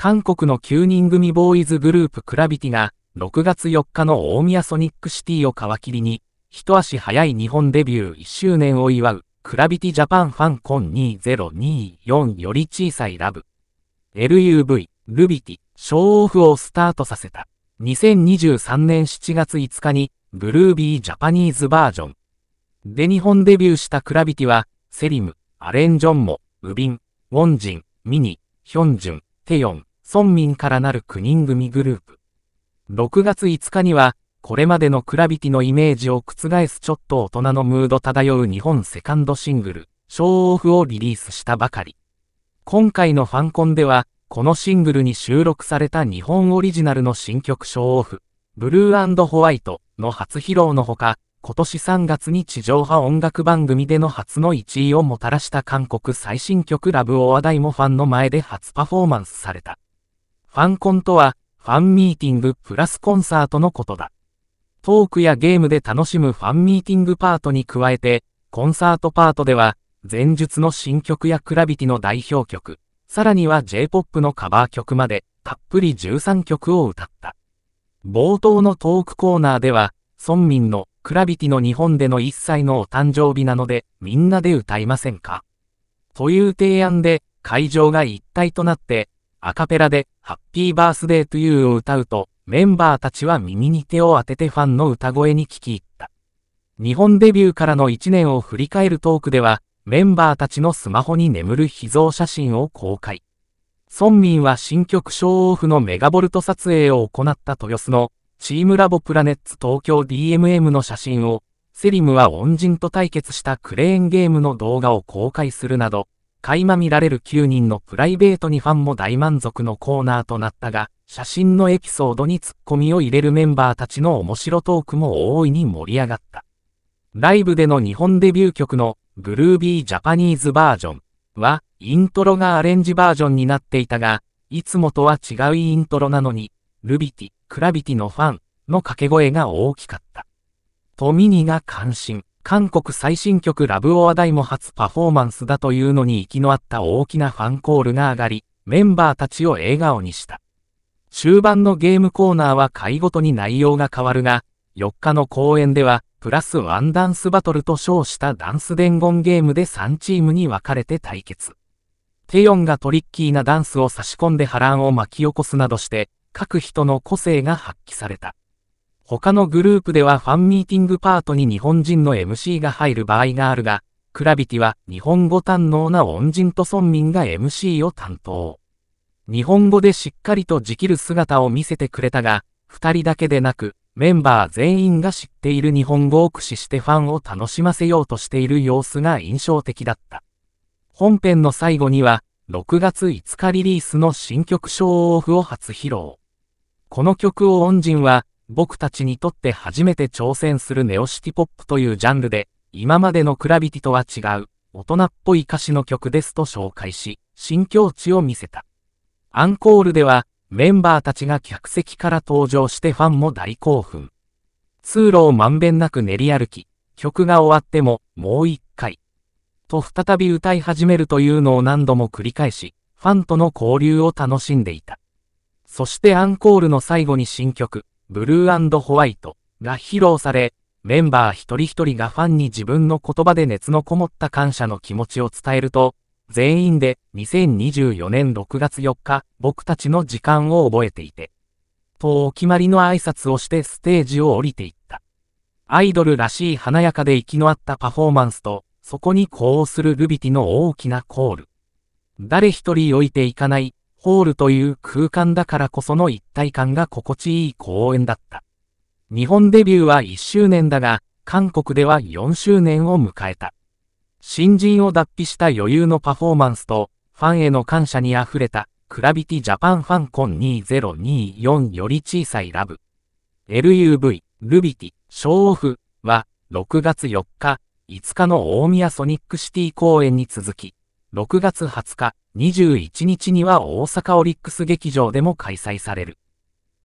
韓国の9人組ボーイズグループクラビティが、6月4日の大宮ソニックシティを皮切りに、一足早い日本デビュー1周年を祝う、クラビティジャパンファンコン2024より小さいラブ。LUV、ルビティ、ショーオフをスタートさせた。2023年7月5日に、ブルービージャパニーズバージョン。で日本デビューしたクラビティは、セリム、アレンジョンモ、ウビン、ウォンジン、ミニ、ヒョンジュン、テヨン、村民からなる9人組グループ。6月5日には、これまでのクラビティのイメージを覆すちょっと大人のムード漂う日本セカンドシングル、ショーオフをリリースしたばかり。今回のファンコンでは、このシングルに収録された日本オリジナルの新曲ショーオフ、ブルーホワイトの初披露のほか、今年3月に地上波音楽番組での初の1位をもたらした韓国最新曲ラブを話題もファンの前で初パフォーマンスされた。ファンコンとは、ファンミーティングプラスコンサートのことだ。トークやゲームで楽しむファンミーティングパートに加えて、コンサートパートでは、前述の新曲やクラビティの代表曲、さらには J-POP のカバー曲まで、たっぷり13曲を歌った。冒頭のトークコーナーでは、村民のクラビティの日本での1歳のお誕生日なので、みんなで歌いませんかという提案で、会場が一体となって、アカペラでハッピーバースデーといーを歌うと、メンバーたちは耳に手を当ててファンの歌声に聞き入った。日本デビューからの1年を振り返るトークでは、メンバーたちのスマホに眠る秘蔵写真を公開。孫民は新曲ショーオフのメガボルト撮影を行った豊洲のチームラボプラネッツ東京 DMM の写真を、セリムは恩人と対決したクレーンゲームの動画を公開するなど、垣間見られる9人のプライベートにファンも大満足のコーナーとなったが、写真のエピソードにツッコミを入れるメンバーたちの面白トークも大いに盛り上がった。ライブでの日本デビュー曲のグルービージャパニーズバージョンは、イントロがアレンジバージョンになっていたが、いつもとは違うイントロなのに、ルビティ、クラビティのファンの掛け声が大きかった。トミニが感心。韓国最新曲ラブオアダイも初パフォーマンスだというのに息の合った大きなファンコールが上がり、メンバーたちを笑顔にした。終盤のゲームコーナーは回ごとに内容が変わるが、4日の公演では、プラスワンダンスバトルと称したダンス伝言ゲームで3チームに分かれて対決。テヨンがトリッキーなダンスを差し込んで波乱を巻き起こすなどして、各人の個性が発揮された。他のグループではファンミーティングパートに日本人の MC が入る場合があるが、クラビティは日本語堪能な恩人と村民が MC を担当。日本語でしっかりと時切る姿を見せてくれたが、二人だけでなく、メンバー全員が知っている日本語を駆使してファンを楽しませようとしている様子が印象的だった。本編の最後には、6月5日リリースの新曲ショーオフを初披露。この曲を恩人は、僕たちにとって初めて挑戦するネオシティポップというジャンルで、今までのクラビティとは違う、大人っぽい歌詞の曲ですと紹介し、新境地を見せた。アンコールでは、メンバーたちが客席から登場してファンも大興奮。通路をまんべんなく練り歩き、曲が終わっても、もう一回。と再び歌い始めるというのを何度も繰り返し、ファンとの交流を楽しんでいた。そしてアンコールの最後に新曲、ブルーホワイトが披露され、メンバー一人一人がファンに自分の言葉で熱のこもった感謝の気持ちを伝えると、全員で2024年6月4日、僕たちの時間を覚えていて、とお決まりの挨拶をしてステージを降りていった。アイドルらしい華やかで息の合ったパフォーマンスと、そこに呼応するルビティの大きなコール。誰一人置いていかないホールという空間だからこその一体感が心地いい公演だった。日本デビューは1周年だが、韓国では4周年を迎えた。新人を脱皮した余裕のパフォーマンスと、ファンへの感謝に溢れた、クラビティジャパンファンコン2024より小さいラブ。LUV、ルビティ、ショーオフは、6月4日、5日の大宮ソニックシティ公演に続き、6月20日、21日には大阪オリックス劇場でも開催される。